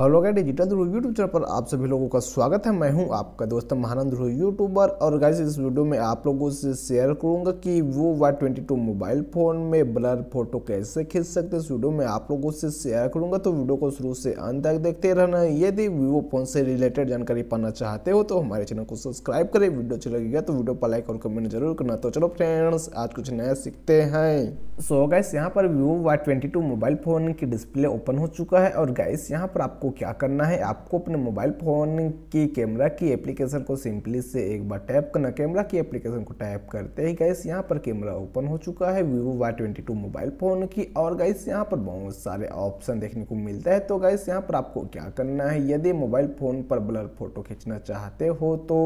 hello guide digital Dhruv YouTube channel पर आप सभी लोगों का स्वागत है मैं हूं आपका दोस्त महानंद ध्रुव यूट्यूबर और गाइस इस वीडियो में आप लोगों से शेयर करूंगा कि वो Y twenty two mobile phone में ब्लर फोटो कैसे खींच सकते हैं इस वीडियो में आप लोगों से शेयर करूंगा तो वीडियो को शुरू से अंत तक देखते रहना यदि वीवो फ़ोन से रिलेटेड जानकारी पाना चाहते हो तो हमारे चैनल को सब्सक्राइब करें वीडियो अच्छी लगेगा तो वीडियो पर लाइक और कमेंट जरूर करना तो चलो फ्रेंड्स आज कुछ नया सीखते हैं सो गैस यहाँ पर vivo Y twenty two mobile phone की डिस्प्ले ओपन हो चुका है और गैस यहाँ पर आप आपको क्या करना है आपको अपने मोबाइल फ़ोन की कैमरा की एप्लीकेशन को सिंपली से एक बार टैप करना कैमरा की एप्लीकेशन को टैप करते ही गाइस यहाँ पर कैमरा ओपन हो चुका है vivo Y twenty two mobile phone की और गाइस यहाँ पर बहुत सारे ऑप्शन देखने को मिलता है तो गाइस यहाँ पर आपको क्या करना है यदि मोबाइल फ़ोन पर ब्लर फोटो खींचना चाहते हो तो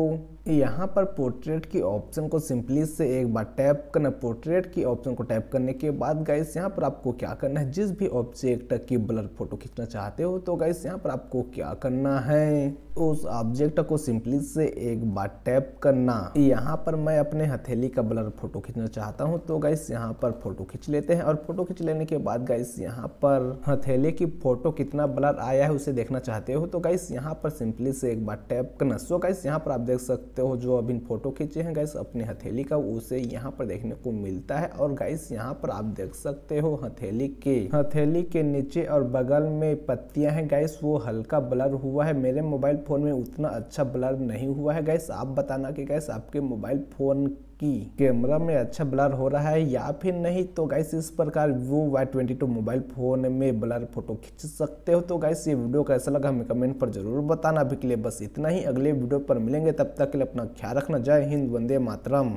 यहाँ पर पोर्ट्रेट की ऑप्शन को सिंपली से एक बार टैप करना पोर्ट्रेट की ऑप्शन को टैप करने के बाद गाइस यहाँ पर आपको क्या करना है जिस भी ऑब्जेक्ट की ब्लर फोटो खींचना चाहते हो तो गाइस यहाँ पर आपको क्या करना है उस ऑब्जेक्ट को सिंपली से एक बार टैप करना यहाँ पर मैं अपने हथेली का ब्लर फोटो खींचना चाहता हूँ तो गाइस यहाँ पर फोटो खींच लेते हैं और फोटो खींच लेने के बाद गाइस यहाँ पर हथेली की फोटो कितना ब्लर आया है उसे देखना चाहते हो तो गाइस यहाँ पर सिंपली से एक बार टैप करना सो गाइस यहाँ पर आप देख सकते हो जो अभी फोटो खींचे हैं गाइस अपने हथेली का उसे यहाँ पर देखने को मिलता है और गाइस यहाँ पर आप देख सकते हो हथेली के हथेली के नीचे और बगल में पत्तियां हैं गाइस वो हल्का ब्लर हुआ है मेरे मोबाइल फ़ोन में उतना अच्छा ब्लर नहीं हुआ है गैस आप बताना कि गैस आपके मोबाइल फ़ोन की कैमरा में अच्छा ब्लर हो रहा है या फिर नहीं तो गैस इस प्रकार वो Y twenty two mobile phone में ब्लर फोटो खींच सकते हो तो गैस ये वीडियो कैसा लगा हमें कमेंट पर जरूर बताना अभी के लिए बस इतना ही अगले वीडियो पर मिलेंगे तब तक के लिए अपना ख्याल रखना जय हिंद वंदे मातरम